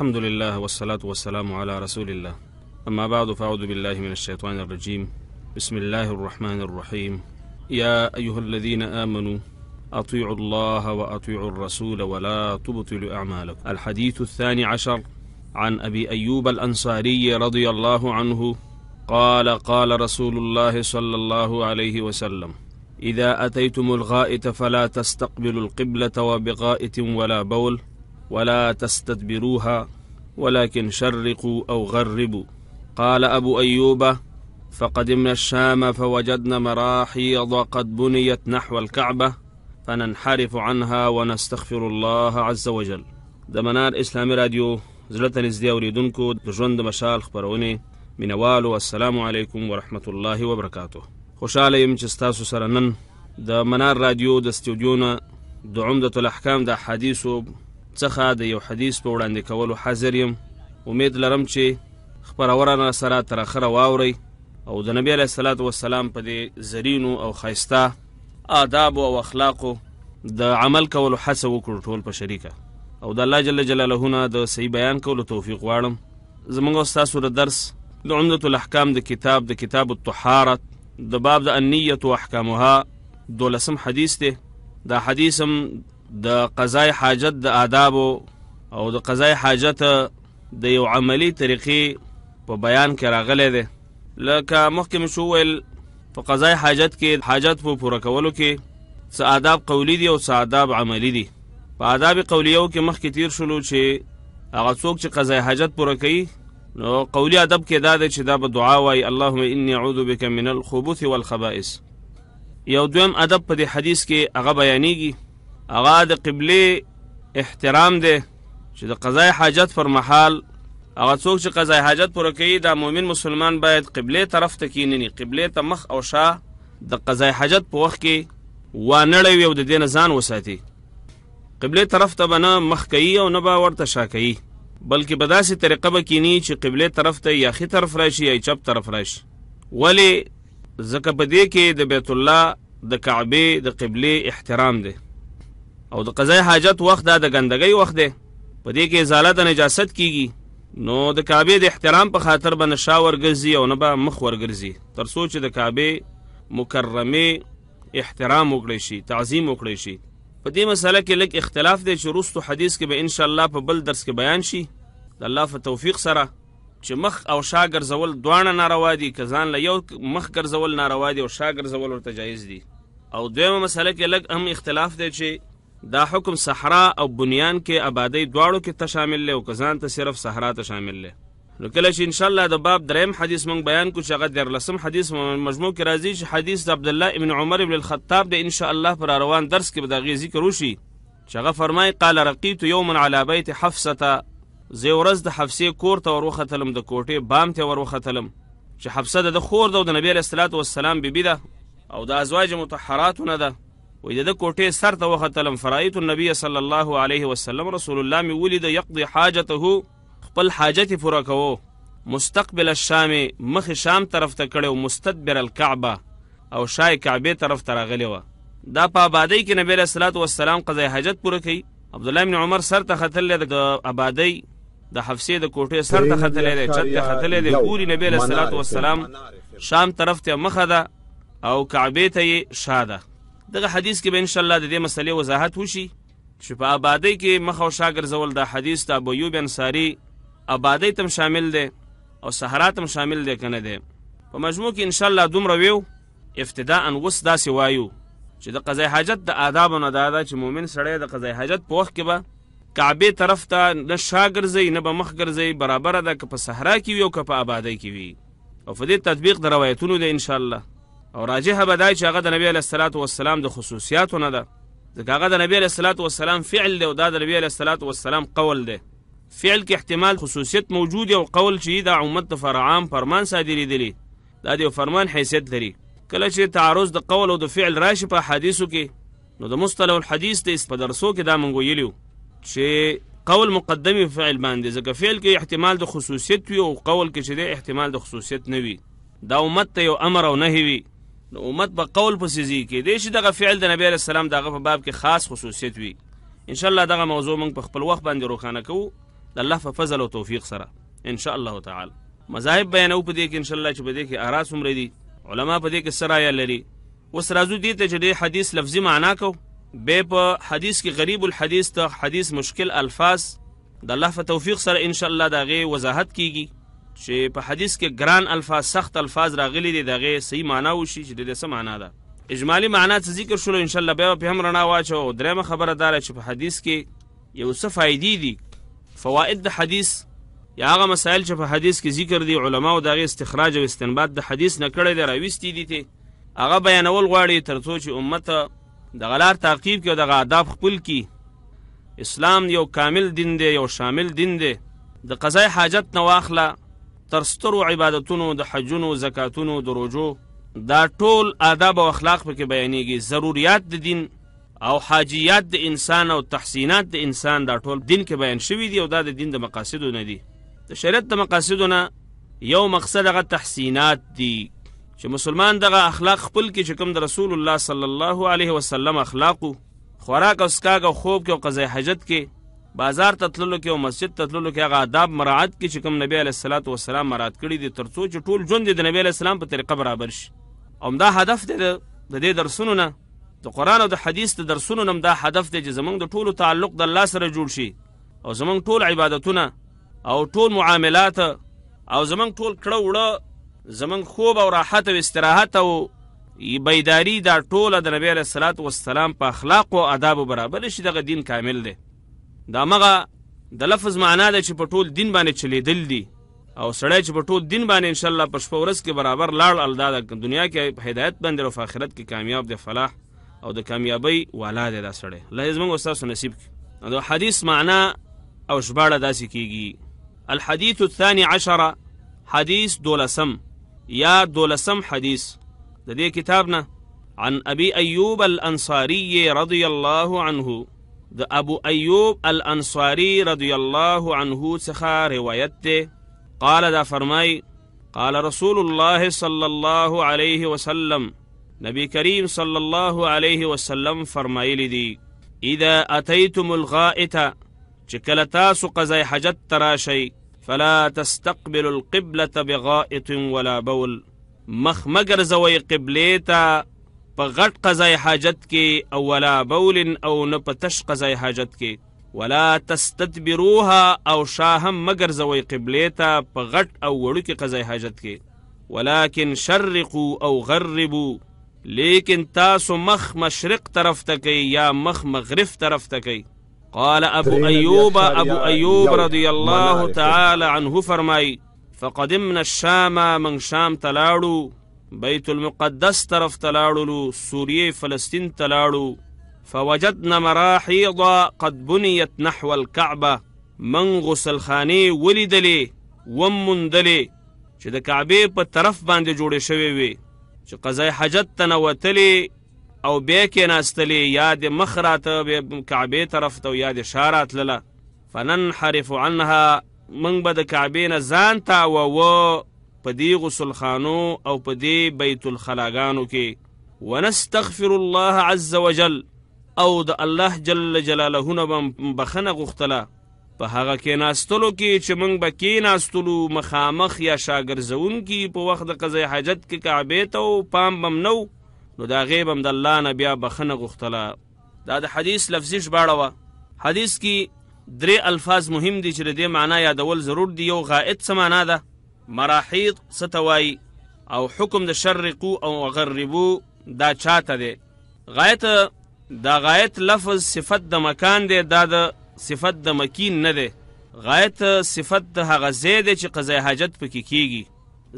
الحمد لله والصلاة والسلام على رسول الله أما بعد فأعوذ بالله من الشيطان الرجيم بسم الله الرحمن الرحيم يا أيها الذين آمنوا أطيعوا الله وأطيعوا الرسول ولا تبطلوا أعمالكم الحديث الثاني عشر عن أبي أيوب الأنصاري رضي الله عنه قال قال رسول الله صلى الله عليه وسلم إذا أتيتم الغائط فلا تستقبلوا القبلة وبغائط ولا بول ولا تستدبروها ولكن شرقوا أو غربوا قال أبو أيوب فقدمنا الشام فوجدنا مراحيض قد بنيت نحو الكعبة فننحرف عنها ونستغفر الله عز وجل دمنار منار اسلامي راديو زړه نږدې اوریدونکو جند ژوند د من والو مینوالو السلام علیکم الله وبركاته خوشاله یم چې تاسو سره نن د منار رادیو د څخه د یو حدیث په وړاندې کولو حاضر یم امید لرم چې خبرونه را سره تر اخره واوري او د نبی علیه الصلاۃ والسلام په دې زرینو او خیستا آداب او اخلاقو د عمل کولو حسه وکړو ټول په شریکه او د الله جل جلاله نه د صحیح بیان کولو توفیق واړم زمونږ استاد سره درس د عمدة الاحکام د کتاب د کتاب الطهارت د باب د انیه او احکامها دولسم حدیث دی دا حدیثم د قضای حاجت د آداب او د قضای حاجت د یو عملی طریقې په بیان کې راغلی دی لکه مخکې شو ویل په قضای حاجت کې حاجت په پوره کولو کې څه آداب قولی دي او څه آداب عملی دي په آداب قولیو کې مخکې تیر شلو چې هغه څوک چې قضای حاجت پوره کوي نو قولی ادب کې دا دی چې دا به دعا وایي اللهم انی اعوذ بک من الخبث والخبائث یو دویم ادب په دې حدیث کې هغه بیانېږي هغه د قبلې احترام دی چې د قضای حاجت پر محال هغه څوک چې قضای حاجت پوره کوي دا مؤمن مسلمان باید قبلې طرف ته کیننی قبلې ته مخ او شا د قضای حاجت په وخت کې وانړوي او د دین ځان وساتي قبلې طرف ته بنه مخ کوي او نه به ورته شا کوي بلکې په داسې طریقه به کینی چې قبلې طرف ته یا خي طرف راشي یا چپ طرف راشي ولی زکه په دې کې د بیت الله د کعبه د قبله احترام دی او د قضای حاجت وخت دا د ګندګۍ وخت دی په دې کې ازاله د نجاست کیږي نو د کعبې د احترام په خاطر به نشا ورګرځي او نه به مخ ورګرځي تر څو چې د کعبې مکرمې احترام وکړي شي تعظیم وکړي شي په دې مسله کې لږ اختلاف دی چې وروستو حدیث کې به ان شاء الله په بل درس کې بیان شي د الله په توفیق سره چې مخ او شا ګرځول دواړه ناروا دي که ځان له یو مخ ګرځول ناروا دي او شا ګرځول ورته جایز دي او دویمه مسله کې لږ هم اختلاف دی چې دا حکم صحرا او بنیان کې آبادی دواړو کې ته شامل له او کزان ته صرف صحرا ته شامل له نو کله چې ان شاء الله د باب دریم حدیث مونږ بیان کو چې هغه در لسم حدیث مجموع کې راځي چې حدیث د عبد الله ابن عمر ابن الخطاب د ان شاء الله پر روان درس کې به دا غي ذکر وشي چې هغه فرمای قال رقیت یوما علی بیت حفصه زه ورځ د حفصه کور ته وروختلم د کوټې بام ته وروختلم چې حفصه د خور د نبی صلی الله علیه وسلم بیبي ده او د ازواج متحراتونه ده وې د کوټې سر ته وختلم فرایت النبي صلی الله علیه وسلم رسول الله می ولید یقضي حاجته خپل حاجت پوره کوو مستقبل الشام مخ شام طرف ته کړو مستدبر الكعبه او شای کعبه طرف ته راغلی و دا په آبادی کې نبی رسول الله والسلام قضای حاجت پوره کړي عبد الله بن عمر سر ته ختل د آبادی د حفصې د کوټې سر ته ختل دی چت ته ختل دی پوری نبی رسول الله والسلام شام طرف ته مخه ده او کعبه ته یې شاده دغه حدیث کې به ان شاء الله د دې مسلې وضاحت وشي چې په آبادی کې مخ او شاګر زول د حدیث د ابو یوب انصاری آبادی تم شامل دی او صحرا تم شامل دی کنه دی په مجموع کې ان شاء الله دومره ویو ابتداء وس داسې وایو چې د قضای حاجت د آداب نه دا چې مؤمن سړی د قضای حاجت په وخت کې به کعبه طرف ته نه شا ګرځي نه به مخ ګرځي برابر ده که په صحرا کې وي او که په آبادی کې وي او په دې تطبیق د روایتونو ده ان شاء الله او راجه به دای چې هغه د نبی علیه الصلاۃ والسلام د خصوصیاتو نه ده ځکه هغه د نبی علیه الصلاۃ والسلام فعل دی او دا د نبی علیه الصلاۃ والسلام قول دی فعل کې احتمال خصوصیت موجود او قول چې دا امت د فرعام فرمان صادرېدلی دا د فرمان حیثیت لري کله چې تعارض د قول او د فعل راشي په حدیثو کې نو د مصطلح الحدیث دی په درسو کې دا مونږ ویلو چې قول مقدمي فعل باندې ځکه فعل کې احتمال د خصوصیت وي او قول کې چې د احتمال د خصوصیت نه وي دا امت ته یو امر او نهي وي نو امت په قول پسې زی کې دې چې دغه فعل د نبی علی السلام دغه په باب کې خاص خصوصیت وي ان شاء الله دغه موضوع موږ په خپل وخت باندې روښانه کوو د الله په فضل او توفیق سره ان شاء الله تعالی مذاهب بیانو په دې کې ان شاء الله چې په دې کې آرا سمري دي علما په دې کې سرايا لري وس راځو دې ته چې د حدیث لفظي معنا کو به په حدیث کې غریب الحدیث ته حدیث مشکل الفاظ د الله په توفیق سره ان شاء الله دغه وضاحت کیږي چې په حدیث کې ګران الفاظ سخت الفاظ راغلي دي دغه صحیح معنا وشي چې د څه معنا ده اجمالی معنا څه ذکر شول ان شاء الله به په هم رڼا واچو درېمه خبره دار چې په حدیث کې یو څه فائدې دي فواید د حدیث یا هغه مسائل چې په حدیث کې ذکر دي علما او دغه استخراج او استنباط د حدیث نه کړی دی راويستي دي ته هغه بیانول غواړي ترڅو چې امت د غلار تعقیب کې او د آداب خپل کې اسلام یو کامل دین دی یو شامل دین دی د قضای حاجت نه واخله تر سترو عبادتونو د حجونو زکاتونو د روجو دا ټول آداب او اخلاق پکې بیانېږي ضرورت د دین او حاجیات د انسان او تحسینات د انسان دا ټول دین کې بیان شوی دی او دا د دین د مقاصدو نه دی د شریعت د مقاصدو نه یو مقصد هغه تحسینات دی چې مسلمان دغه اخلاق خپل کې چې کوم د رسول الله صلی الله علیه وسلم اخلاقو خوراک او سکاک او خوب کې او قضای حاجت کې بازار ته تللو کې او مسجد ته تللو کې هغه آداب مراعات کې چې کوم نبی علیه الصلاۃ والسلام مراعات کړی دي ترڅو چې ټول ژوند د نبی علیه السلام په طریقه برابر شي همدا هدف دی د دې درسونو نه د قران او د حدیث د درسونو نه دا هدف دی چې زمونږ د ټولو تعلق د الله سره جوړ شي او زمونږ ټول عبادتونه او ټول معاملات او زمونږ ټول کړه وړه زمونږ خوب او راحت او استراحت او بیداری دا ټول د نبی علیه الصلاۃ والسلام په اخلاق او آداب برابر شي دغه دین کامل دی دا مغه د لفظ معنا ده چې په ټول دین باندې چلیدل دي او سړی چې په ټول دین باندې ان شاء الله په شپه ورځ کې برابر لاړ الدا د دنیا کې هدایت باندې او آخرت کې کامیاب دی فلاح او د کامیابی والا دی دا سړی الله زموږ استاد نصیب کړي دا حدیث معنا او ژباړه داسې کیږي الحديث الثاني عشر حديث دولسم یا دولسم حدیث د دې کتاب نه عن ابي ايوب الانصاري رضي الله عنه د ابو ایوب الانصاری رضی الله عنه څخه روایت ده قال دا فرمای قال رسول الله صلی الله علیه وسلم نبی کریم صلی الله علیه وسلم فرمایلی دی اذا اتیتم الغائط چې کله تاسو قضای حاجت تراشئ فلا تستقبلوا القبلة بغائط ولا بول مخ مگر زوی قبلیتا په غټ قضای حاجت کې او ولا بول او نه په تش قضای حاجت کې ولا تستدبروها او شاهم مگر زوی قبله ته په غټ او وړو کې قضای حاجت کې ولکن شرقوا او غربوا لیکن تاسو مخ مشرق طرف ته کوي یا مخ مغرب طرف ته کوي قال ابو ایوب ابو ایوب رضی الله تعالی عنه فرمای فقدمنا الشام من شام تلاړو بیت المقدس طرف ته لاړلو سوریې فلسطین ته لاړو فوجدنا مراحیض قد بنیت نحو الكعبه من غسلخانې ولیدلې وموندلې چې د کعبې په طرف باندې جوړې شوې وې چې قضای حاجت ته نوتلې او بیا کېناستلې یا د مخ راته کعبې طرف ته یا د شا راتلله فننحرف عنها موږ به د کعبې نه ځان ته و په دې غسلخانو او په دې بیت الخلاګانو کې ونستغفر الله عز وجل او د الله جل جلاله نه بخنه غختله په هغه کې ناستلو کې چې موږ به کې ناستلو مخامخ یا شاګرزون کې په وخت د قضای حاجت کې کعبه ته پام بم نو نو دا غیب هم د الله نه بیا بخنه غختله دا د حدیث لفظي شباړه وه حدیث کې درې الفاظ مهم دي چې د دې معنی یادول ضرور دی یو غائط څه معنا ده مراحیض ستوای او حکم د شرقو او غربو دا چاته دی غایت دا غایت لفظ صفت د مکان دی دا د صفت د مکین نه دی غایت صفت د هغه ځای دی چې قضای حاجت پکې کیږي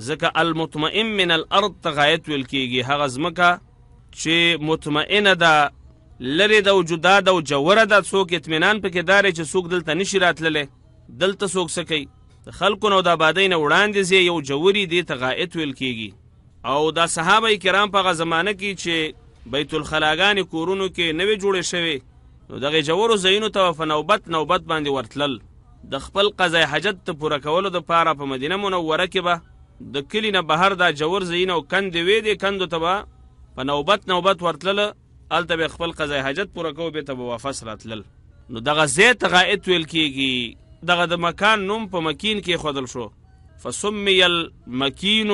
ځکه المطمئن من الارض ته غایت ویل کیږي هغه ځمکه چې مطمئنه ده لری د وجودا د جوړه د څوک اطمینان پکې داري چې څوک دلته نشي راتللې دلته څوک سکی د خلکو نو د آبادۍ نه وړاندې زی یو جووري دی ته غایت ویل کیږي او دا صحابه کرام په غ زمانه کې چې بیت الخلاګان کورونو کې نوې جوړې شوې نو دغه جوورو زینو ته فنوبت نوبت باندې ورتلل د خپل قضای حاجت ته پوره کولو د پاره په پا مدینه منوره کې به د کلی نه بهر دا جوور زینو کند وې دي کند ته به په نوبت نوبت ورتلل الته به خپل قضای حاجت پوره کوو به ته واپس راتلل نو دغه زیت غایت ویل کیږي دغه د مکان نوم په مکین کې خودل شو فسمی المکین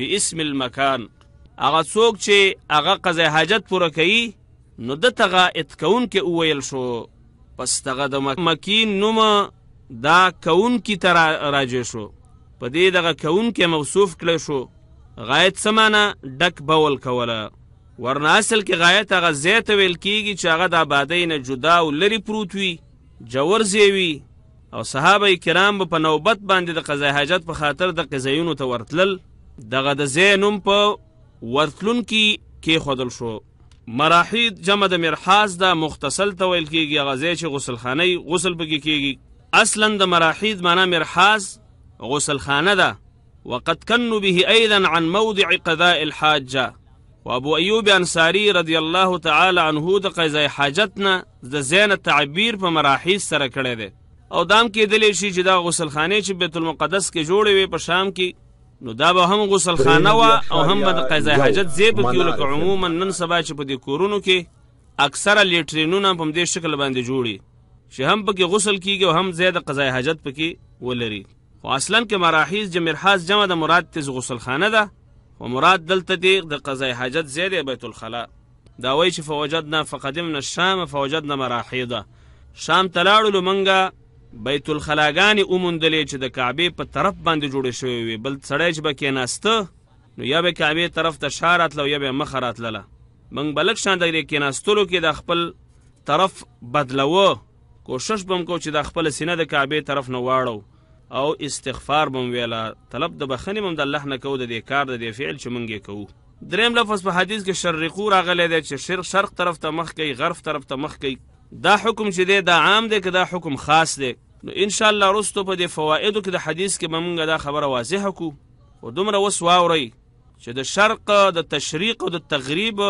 باسم المکان هغه څوک چې هغه قضا حاجت پوره کوي نو د تغه اتکون کې اویل شو پس دغه د مکین نوم دا کون کی تر راجې شو په دې دغه کون کې موصوف کړی شو غایت سمانه ډک بول کوله ورنه اصل کې غایت هغه زیت ویل کیږي چې هغه د آبادی نه جدا او لري پروت وي جوور زیوي او صحابه کرام په نوبت باندې د قضای حاجت په خاطر د قضایونو ته ورتلل دغه د زینم په ورتلون کې کې خدل شو مراحید جمع د مرحاز د مختصل تویل کېږي غزې چې غسل خانه غسل بګی کېږي اصلا د مراحید معنی مرحاز غسل خانه ده وقد كنوا به ايضا عن موضع قضاء الحاجه وابو ايوب انصاري رضي الله تعالى عنه د قضاء حاجتنا د زین تعبیر په مراحیز سره کړی دی او دام کېدلې شي چې دا غسلخانه چې بیت المقدس کې جوړې وي په شام کې نو دا به هم غسلخانه وا او هم به د قضای حاجت زیب کې لکه عموما نن سبا چې په دې کورونو کې اکثره لیټرینونه په دې شکل باندې جوړي چې هم پکې غسل کیږي او هم زیاده قضای حاجت پکې ولري خو اصلا کې مراحیز جمع مرحاز جمع د مراد تیز غسلخانه ده و مراد دلته دی د قضای حاجت زیاده بیت الخلا دا وای چې فوجدنا فقدمنا الشام فوجدنا مراحیضه شام تلاړو لمنګه بیت الخلاګانې اوموندلې چې د کعبې په طرف باندې جوړې شوې وې بل سړی چې به کېناسته نو یا به کعبې طرف ته شا راتله او یا به مخه راتلله موږ به لږ شان د کېناستلو کې د خپل طرف بدلوه کوشش بم کو چې د خپل سینه د کعبې طرف نه واړو او استغفار بم ویلا طلب د بخنې بم د الله نه کو د دې کار د دې فعل چې مونږ یې کوو دریم لفظ په حدیث کې شرقو راغلی دی چې شرق شرق طرف ته مخ کوي غرب طرف ته مخ کوي دا حکم چې دی دا عام دی که دا حکم خاص دی نو ان شاء الله رستو په د فوائد کې د حدیث کې مونږه دا خبره واضحه کو او دومره وس واوري چې د شرق د تشریق او د تغریب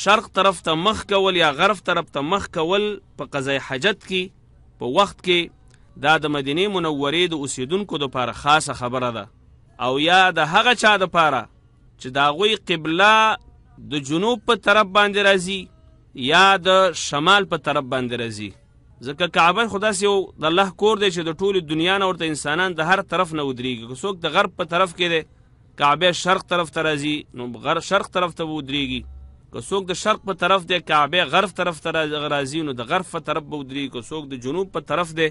شرق طرف ته مخ کول یا غرب طرف ته مخ کول په قضای حاجت کې په وخت کې دا د مدینه منورې د اوسیدونکو لپاره خاصه خبره ده او یا د هغه چا لپاره چې دا غوي قبله د جنوب په طرف باندې راځي یا د شمال په طرف باندې راځي ځکه کعبه خدا سي د الله کور دی چې د ټولو دنیا نه ورته انسانان د هر طرف نه ودرېږي څوک د غرب په طرف کې دی کعبه شرق طرف ته راځي نو غرب شرق طرف ته ودرېږي که څوک د شرق په طرف دی کعبه غرب طرف ته راځي نو د غرب په طرف به ودرېږي که څوک د جنوب په طرف دی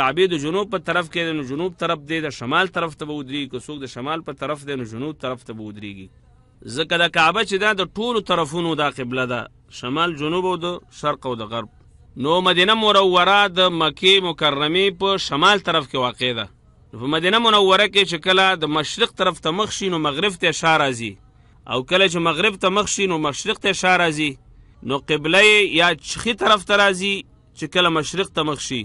کعبه د جنوب په طرف کې نو جنوب طرف دی د شمال طرف ته ودرېږي که څوک د شمال په طرف دی نو جنوب طرف ته ودرېږي ځکه د کعبه چې دا د ټولو طرفونو دا قبله ده شمال جنوب او د شرق او د غرب نو مدینه منوره د مکه مکرمه په شمال طرف کې واقع ده په مدینه منوره کې چې کله د مشرق طرف ته مخ شي نو مغرب ته اشاره راځي او کله چې مغرب ته مخ شي نو مشرق ته اشاره راځي نو قبله یا چخي طرف ته راځي چې کله مشرق ته مخ شي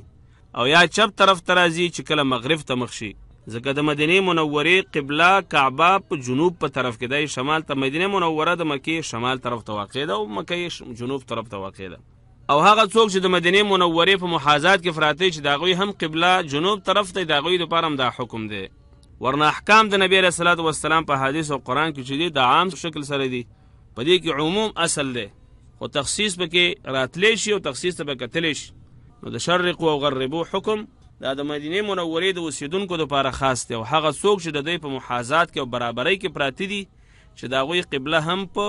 او یا چپ طرف ته راځي چې کله مغرب ته مخ شي ځکه د مدینه منورې قبله کعبه په جنوب په طرف کې دی شمال ته مدینه منوره د مکه شمال طرف ته واقع ده او مکه جنوب طرف ته واقع ده او هغه څوک چې د مدینه منورې په محاذات کې فراتی چې داغوی هم قبله جنوب طرف ته داغوی لپاره هم دا حکم دی ورنه احکام د نبی رسول الله والسلام په حدیث او قران کې چې دی د عام شکل سره دی په دې کې عموم اصل دی خو تخصیص پکې راتلې شي او تخصیص ته کتلې شي نو د شرق او غربو حکم دا د مدینه منورې د اوسیدونکو لپاره خاص دی او هغه څوک چې د دوی په محاذات کې او برابرۍ کې پراتی دي چې داغوی قبله هم په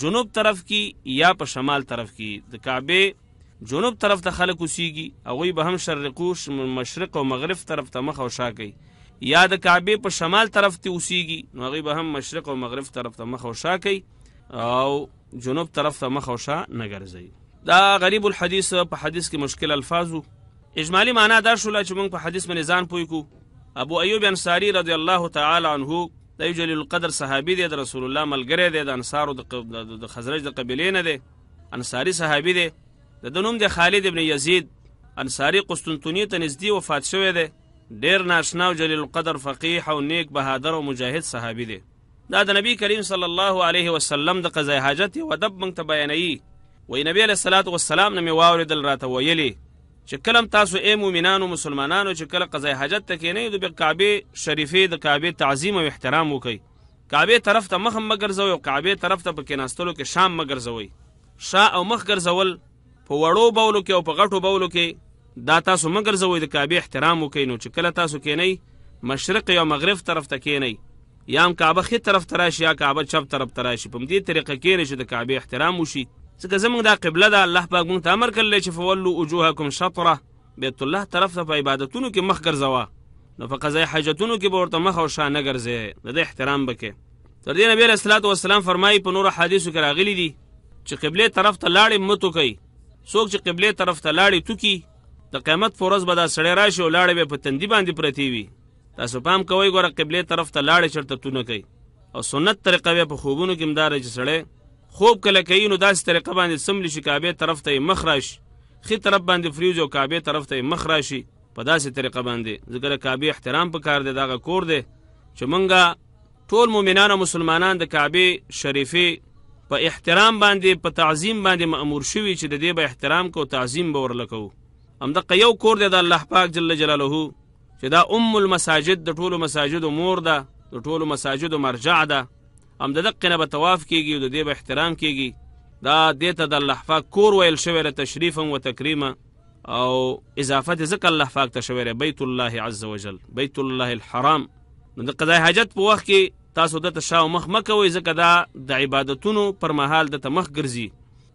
جنوب طرف کې یا په شمال طرف کې د کعبه جنوب طرف ته خلک وسیږي او وی به هم شرقو مشرق او مغرب طرف ته مخ او شا کوي یا د کعبه په شمال طرف ته وسیږي نو غي به هم مشرق او مغرب طرف ته مخ او شا کوي او جنوب طرف ته مخ او شا نه ګرځي دا غریب الحدیث په حدیث کې مشکل الفاظو اجمالی معنا دا شول چې موږ په حدیث باندې ځان پوي کو ابو ایوب انصاری رضی الله تعالی عنہ د جلیل القدر صحابي دی د رسول الله ملګری دی د انصارو د خزرج د قبیلې نه دی انصاری صحابي دی د نوم د خالد ابن یزید انصاری قسطنطنیه ته نږدې وفات شوی دی ډیر ناشنا او جلیل القدر فقیح او نیک بهادر او مجاهد صحابي دی دا د نبی کریم صلی الله علیه وسلم د قضای حاجت او ادب مونږ ته بیانوي وای نبی علیہ الصلوۃ والسلام نه مې واوریدل راته ویلي چې کلم تاسو اے مؤمنانو مسلمانانو چې کله قضای حاجت ته کینې د کعبه شریفې د کعبه تعظیم او احترام وکړي کعبه طرف ته مخ مګرځوي او کعبه طرف ته پکې ناستلو کې شام مګرځوي شا او مخ ګرځول په وړو بولو کې او په غټو بولو کې دا تاسو مګرځوي د کعبه احترام وکړي نو چې کله تاسو کینې مشرق یا مغرب طرف ته کینې یا هم کعبه خې طرف تراشي یا کعبه چپ طرف تراشي په دې طریقه کې چې د کعبه احترام وشي ځکه زموږ دا قبله ده الله پاک موږ ته امر کړلی چې فولو وجوهکم شطره بیت الله طرف ته په عبادتونو کې مخ ګرځوه نو په قضای حاجتونو کې به ورته مخ او شا نه ګرځې د دې احترام بکې تر دې نبی رسول الله والسلام فرمایي په نور حدیثو کې راغلي دي چې قبله طرف ته لاړې متو کوي څوک چې قبله طرف ته لاړې توکي د قیامت فورز به دا سړی راشي او لاړې به په تندي باندې پرتی وي تاسو پام کوئ ګوره قبله طرف ته لاړې چرته تونه کوي او سنت طریقه به په خوبونو کې مدار چې سړی خوب کله کوي نو داسې طریقه باندې سملی شي کعبې طرف ته مخ راشي خې طرف باندې فریوز او کعبې طرف ته مخ راشي په داسې طریقه باندې ځکه کعبې احترام پکار دی دغه کور دی چې مونږه ټول مؤمنان او مسلمانان د کعبې شریفې په احترام باندې په تعظیم باندې مأمور شوی چې د دې به احترام کو تعظیم به ورلکو همدغه یو کور دی د الله پاک جل جلاله چې دا ام المساجد د ټولو مساجدو مور ده د ټولو مساجدو مرجع ده هم د دقې نه به طواف کیږي او د دې به احترام کیږي دا دې ته د الله پاک کور ویل شوی له تشریفا و تکریما او اضافه د ذکر الله پاک ته شوی بیت الله عز وجل بیت الله الحرام نو د قضای حاجت په وخت کې تاسو د تشا مخ مکوي ځکه دا د عبادتونو پر مهال د مخ ګرځي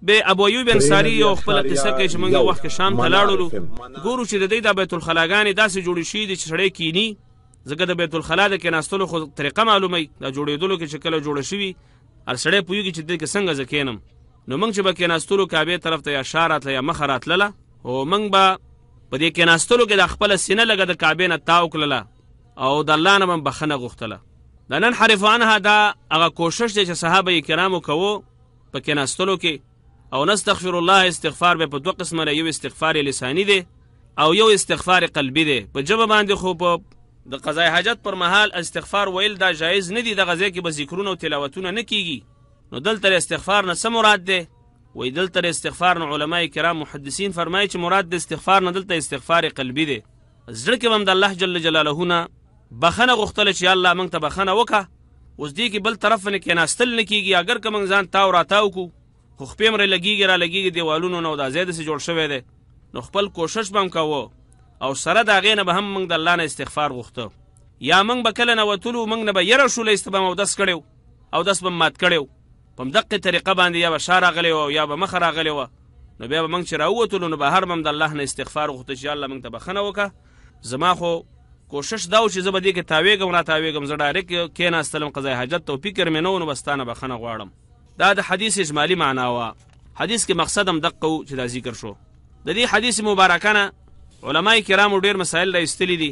به ابو ایوب انصاری یو خپل قصه کې چې موږ وخت شام ته لاړو ګورو چې د دې د بیت الخلاګانې داسې جوړې شي د چړې کینی ځکه د بیت الخلا د کېناستلو خو طریقه معلوموي د جوړېدلو کې چې کله جوړه شوي هر سړی پوهېږي چې دې کې څنګه زه کېنم نو موږ چې به کېناستلو کعبې طرف ته یا شا راتله یا مخه راتلله او موږ به په دې کېناستلو کې د خپله سینه لږه د کعبې نه تاو کړله او د الله نه به بخښنه غوښتله د نن حریف عنها دا هغه کوشش دی چې صحابه کرامو کوو په کېناستلو کې او نستغفر الله استغفار به په دوه قسمه یو استغفار لسانی دی او یو استغفار قلبی دی په جبه باندې خو په د قضای حاجت پر مهال استغفار ویل دا جایز نه دی د غزه کې به ذکرونه او تلاوتونه نه کیږي نو دلته استغفار نه څه مراد دی وی دلته استغفار نه علما کرام محدثین فرمایي چې مراد د استغفار نه دلته استغفار قلبي دی زړه کې هم د الله جل جلاله نه بخنه غوښتل چې الله موږ ته بخنه وکړه اوس دې کې بل طرف نه کې ناستل نه کیږي اگر که موږ ځان تاو راتاو کو خو خپې مر لګیږي را لګیږي دیوالونو نو دا زیاده سي جوړ شوی دی نو خپل کوشش بم کوو او سره د هغې نه به هم موږ د الله نه استغفار غوښته یا موږ به کله نوتلو موږ نه به یره شو لیست به م اودس کړی اودس به م مات کړی و په همدقې طریقه باندې یا به شا راغلی وه یا به مخه راغلی وه نو بیا به موږ چې راووتلو نو بهر به هم د الله نه استغفار غوښته چې الله موږ ته بښنه وکړه زما خو کوشش دا و چې زه به دې کې تاویږم راتاویږم زه ډایرک کېناستلم قضای حاجت ته فکر مې نه و نو به ستا نه بښنه غواړم دا د حدیث اجمالي معنا وه حدیث کې مقصد هم دقه و چې دا ذکر شو د دې حدیث مبارکه نه علما کرامو ډیر مسائل را ایستلی دي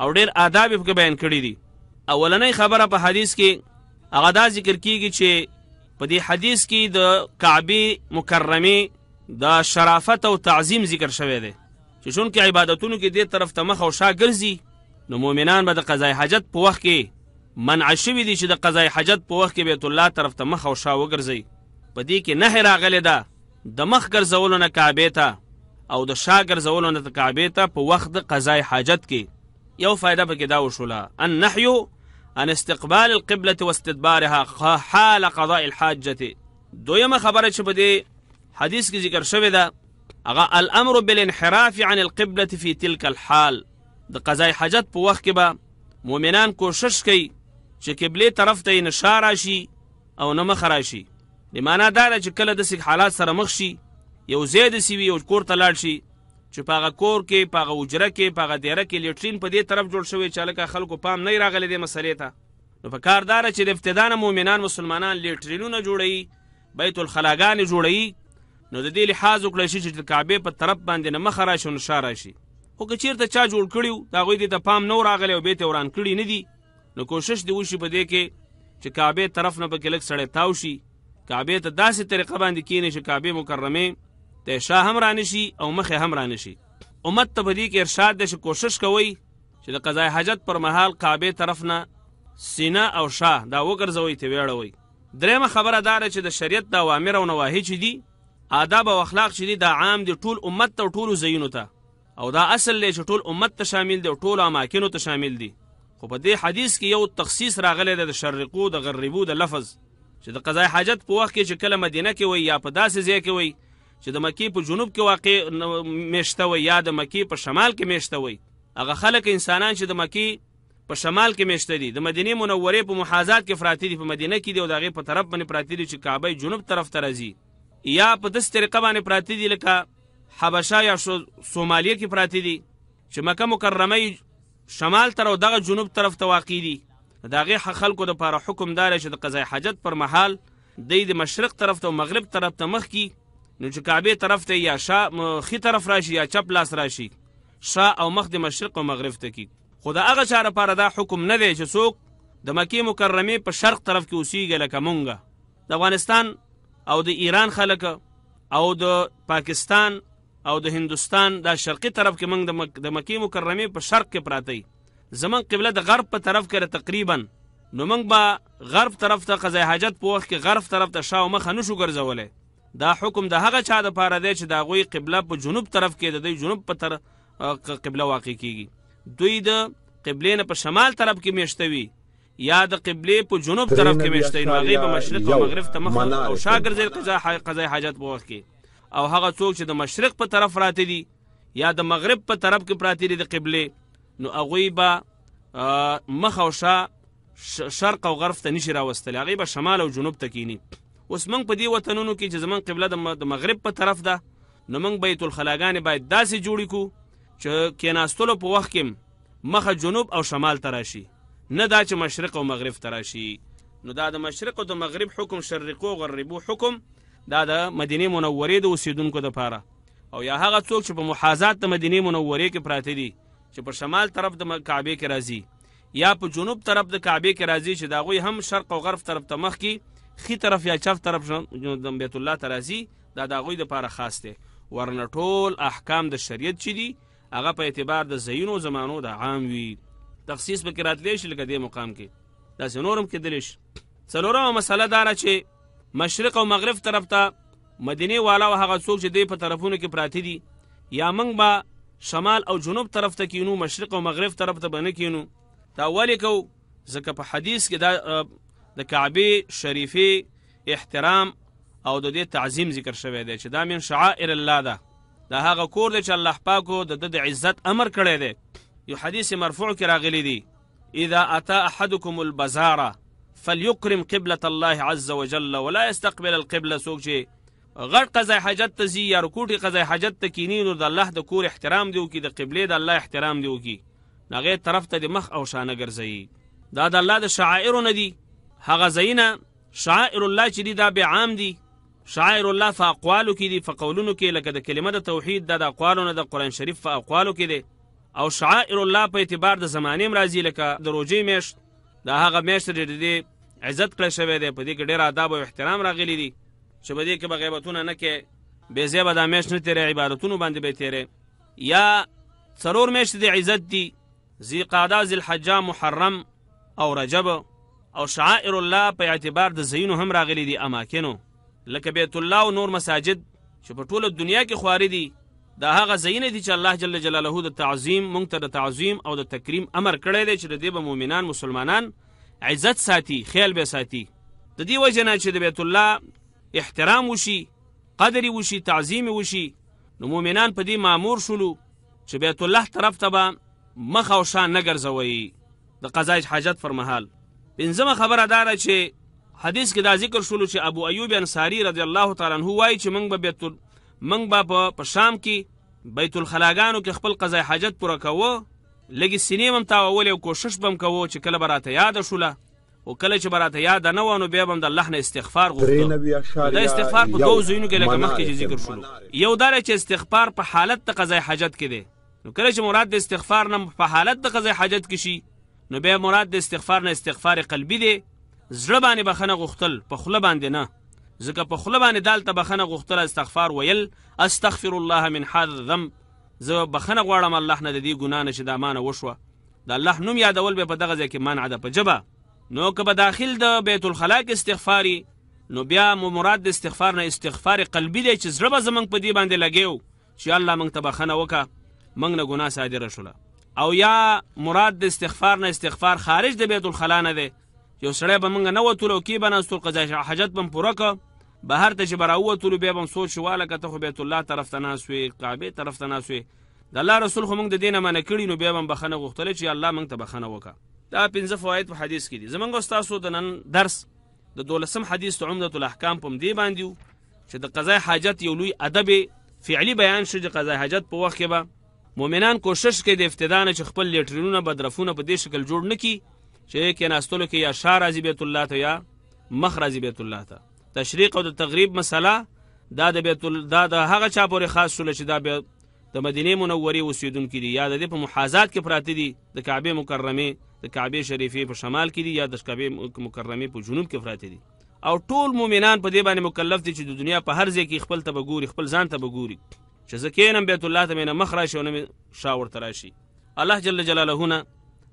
او ډیر آداب یې بیان کړي دي اولنۍ خبره په حدیث کې هغه دا ذکر کیږي چې په دې حدیث کې د کعبه مکرمه د شرافت او تعظیم ذکر شوی دی چې چون کې عبادتونو کې دې طرف ته مخ او شا ګرځي نو مؤمنان به د قضای حاجت په وخت کې منع شوي دي چې د قضای حاجت په وخت کې بیت الله طرف ته مخ او شا وګرځي په دې کې نه راغلی ده د مخ ګرځولو نه کعبې ته او د شا ګرځولو نه د کعبې ته په وخت د قضای حاجت کې یو فایده پکې دا وشوله النحي عن استقبال القبلة واستدبارها حال قضاء الحاجة دویمه خبره چې په دې حدیث کې ذکر شوې ده هغه الامر بالانحراف عن القبلة في تلك الحال د قضای حاجت په وخت کې به مؤمنان کوشش کوي چې قبله طرف ته نشاره شي او نه مخ راشي لمانه دا چې کله د سګ حالات سره مخ شي یو ځای د سی وی او کور ته لاړ شي چې په هغه کور کې په هغه اجره کې په هغه دیره کې لیټرین په دې طرف جوړ شوی چې لکه خلکو پام نه راغلی دې مسلې ته نو په کار دار چې د ابتدان مؤمنان مسلمانان لیټرینونه جوړي بیت الخلاګان جوړي نو د دې لحاظ وکړي چې د کعبه په طرف باندې نه مخ راشي او نشه راشي خو که چیرته چا جوړ کړیو دا غوی دې ته پام نه راغلی او بیت وران کړی نه دي نو کوشش دی وشي په دې کې چې کعبه طرف نه پکې لک سړی تاو شي کعبه ته داسې طریقه باندې کینې چې کعبه مکرمه د شاه هم رانشي او مخه هم رانشي امت ته بدی کې ارشاد د کوشش کوي چې د قضای حاجت پر مهال کعبه طرف نه سینه او شاه دا وګرځوي ته ویړوي درېمه خبره دا چې د شریعت د اوامر او نواهی چې دي آداب او اخلاق چې دي دا عام دي ټول امت ته ټول زینو ته او دا اصل لې چې ټول امت ته شامل دي او ټول اماکینو ته شامل دي خو په دې حدیث کې یو تخصیص راغلی د شرقو د غربو د لفظ چې د قضای حاجت په وخت کې چې کله مدینه کې وي یا په داسې ځای کې وي چې د مکی په جنوب کې واقع میشته وي یا د مکی په شمال کې میشته وي هغه خلک انسانان چې د مکی په شمال کې میشته دي د مدینه منورې په محاذات کې فراتی دي په مدینه کې دی او دغه په طرف باندې پراتی دي چې کعبه جنوب طرف ته راځي یا په داس طریقه باندې پراتی دي لکه حبشه یا سومالیه کې پراتی دي چې مکه مکرمه شمال تر او دغه جنوب طرف ته واقع دي دغه خلکو د لپاره حکم دار چې د قضای حاجت پر محل د مشرق طرف ته او مغرب طرف ته مخ کی نو چې کعبه طرف ته یا شا خي طرف راشي یا چپ لاس راشي شا او مخ د مشرق او مغرب ته کی خدا هغه چاره لپاره دا حکم نه دی چې څوک د مکی مکرمه په شرق طرف کې اوسېږي لکه مونږه د افغانستان او د ایران خلک او د پاکستان او د هندستان د شرقي طرف کې موږ د مک د مکی مکرمه په شرق کې پراته زمون قبله د غرب په طرف کې تقریبا نو موږ به غرب طرف ته قضای حاجت په وخت کې غرب طرف ته شاو مخ نه شو ګرځولې دا حکم د هغه چا د پاره دی چې دا غوي قبله په جنوب طرف کې د دوی جنوب په تر قبله واقع کیږي دوی د قبله نه په شمال طرف کې میشتوي یا د قبله په جنوب طرف کې میشتوي نو هغه په مشرق او مغرب ته مخ او شاګرځي قضا قضا حاجت په وخت کې او هغه څوک چې د مشرق په طرف راته دي یا د مغرب په طرف کې پراته دي د قبله نو هغه به مخ او شا شرق او غرب ته نشي راوستل هغه به شمال او جنوب ته کینی اوس موږ په دې وطنونو کې چې زمون قبله د مغرب په طرف ده نو موږ بیت الخلاګانې باید داسې جوړ کړو چې کېناستلو په وخت کې مخه جنوب او شمال ته راشي نه دا چې مشرق او مغرب ته راشي نو دا د مشرق او د مغرب حکم شرقو غربو حکم دا د مدینه منورې د اوسیدونکو لپاره او یا هغه څوک چې په محاذات د مدینه منورې کې پراته دي چې په شمال طرف د کعبه کې راځي یا په جنوب طرف د کعبه کې راځي چې دا غوي هم شرق او غرب طرف ته مخ کی خي طرف یا چپ طرف د بیت الله ترازی دا د غوی د پاره خاص دی ورنه ټول احکام د شریعت چي دي هغه په اعتبار د زینو زمانو د عام وی تخصیص به قرات لیش لکه د مقام کې دا سنورم کې دلیش څلورمه مسله دا را چې مشرق او مغرب طرف ته مدینه والا او هغه څوک چې د په طرفونو کې پراته دي یا موږ با شمال او جنوب طرف ته کینو مشرق او مغرب طرف ته بنه کینو دا ولې کو ځکه په حدیث کې دا د کعبه شریفه احترام او د دې تعظیم ذکر شوی دی چې دا من شعائر الله ده دا هغه کور دی چې الله پاکو د د عزت امر کړی دی یو حدیث مرفوع کې راغلی دی اذا اتى احدكم البزار فليكرم قبلة الله عز وجل ولا يستقبل القبلة سوق چې غټ قضای حاجت ته زی یا رکوټي قضای حاجت ته کینی نو د الله د کور احترام دیو کی د قبله د الله احترام دیو کی نغه طرف ته د مخ او شانه ګرځي دا د الله د شعائر نه دی هغه زینه شاعر الله چې دی دا به عام دی شاعر الله په اقوالو کې دی په قولونو کې لکه د کلمه د توحید د اقوالو نه د قران شریف په اقوالو کې دی او شاعر الله په اعتبار د زمانه مرضی لکه د روجې میشت د هغه میشت لري دی عزت کړی شوی دی په دې کې ډیر ادب او احترام راغلی دی چې په دې کې بغیبتونه نه کې بې زیبه د میشت نه تیرې عبادتونو باندې به تیرې یا څلور میشت د عزت دی ذی قعده ذی الحجه محرم او رجب او شعائر الله په اعتبار د زینو هم راغلي دي اماکنو لکه بیت الله او نور مساجد چې په ټوله دنیا کې خواري دي دا هغه زینه دي چې الله جل جلاله د تعظیم مونږ ته د تعظیم او د تکریم امر کړی دی چې د دې به مؤمنان مسلمانان عزت ساتي خیال به ساتي د دې وجه نه چې د بیت الله احترام وشي قدر وشي تعظیم وشي نو مؤمنان په دې مامور شولو چې بیت الله طرف ته به مخ او شان نه ګرځوي د قضای حاجت پر مهال پنځمه خبره دا ده چې حدیث کې دا ذکر شولو چې ابو ایوب انصاری رضی الله تعالی عنہ وایي چې موږ به بیت موږ به په شام کې بیت الخلاګانو کې خپل قضای حاجت پوره کوو لګي سینې هم تاولې او کوشش بم کوو چې کله به راته یاد شوله او کله چې براته یاد نه وانه بیا هم د الله نه استغفار غوښتو دا استغفار په دوه زینو کې لکه مخکې ذکر شول یو دا چې استغفار په حالت د قضای حاجت کې دی نو کله چې مراد د استغفار نه په حالت د قضای حاجت کې شي نو بیا مراد د استغفار نه استغفار قلبي دی زړه باندې بخنه غوښتل په خوله باندې نه ځکه په خوله باندې دالته بخنه غوښتل استغفار ویل استغفر الله من هذا الذنب زه بخنه غواړم الله نه د دې ګنا نه چې دا مانه وشوه د الله نوم یادول به په دغه ځای کې منع ده په جبه نو که په داخل د دا بیت الخلا کې استغفاري نو بیا مو مراد د استغفار نه استغفار قلبي دی چې زړه به زمونږ په دې باندې لګیو چې الله موږ ته بخنه وکړه موږ نه ګناه صادره شوله او یا مراد د استغفار نه استغفار خارج د بیت الخلا نه دی یو سړی به مونږ نه وتلو کې به نستول قضا حاجت بم پوره که بهر ته چې به راووتلو بیا به م سوچ شو هلکه ته خو بیت الله طرف ته ناست وې کعبې طرف ته ناست وې د الله رسول خو مونږ د دې نه منع کړي نو بیا به م بښنه غوښتلې چې الله مونږ ته بښنه وکړه دا پنځه فواید په حدیث کې دي زمونږ ستاسو د نن درس د دولسم حدیث ته عمدت الاحکام په دې باندې چې د قضای حاجت یو لوی ادب فعلی بیان شو چې قضای حاجت په وخت کې به مؤمنان کوشش کوي د ابتدا نه چې خپل لیټرینونه بدرفونه په دې شکل جوړ نکي چې کې ناستلو کې یا شار راځي بیت الله ته یا مخ راځي بیت الله ته تشریق او د تغریب مسله دا د بیت الله دا د هغه چا پورې خاص شول چې دا د مدینه منورې اوسیدونکو دي یا د دې په محاذات کې پراته دي د کعبه مکرمه د کعبه شریفه په شمال کې دي یا د کعبه مکرمه په جنوب کې پراته دي او ټول مؤمنان په دې باندې مکلف دي چې د دنیا په هر ځای کې خپل ته بګوري خپل ځان ته بګوري چې زه کینم بیت الله ته مې نه مخ راشي او نه مې شا ورته راشي الله جل جلاله نه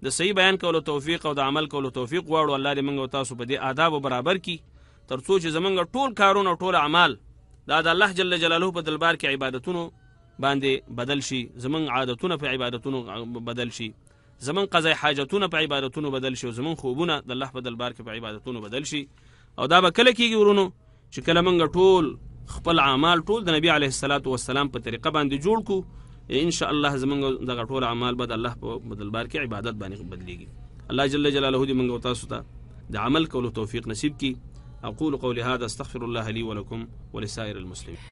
د صحیح بیان کولو توفیق او د عمل کولو توفیق غواړو الله دې موږ تاسو په دې آداب برابر کړي ترڅو چې زمونږ ټول کارونه او ټول اعمال دا د الله جل جلاله په دلبار کې عبادتونو باندې بدل شي زمونږ عادتونه په عبادتونو بدل شي زمون قضای حاجتونه په عبادتونو بدل شي او زمون خوبونه د الله په دلبار کې په عبادتونو بدل شي او دا به کله کیږي ورونو چې کله موږ ټول خپل اعمال ټول د نبی علیه الصلاۃ والسلام په طریقه باندې جوړ کو ان شاء الله زمونږ دغه ټول اعمال به د الله په بدلبار کې عبادت باندې بدلیږي الله جل جلاله دې موږ تاسو ته د عمل کولو توفیق نصیب کړي اقول قولي هذا استغفر الله لي ولكم ولسائر المسلمين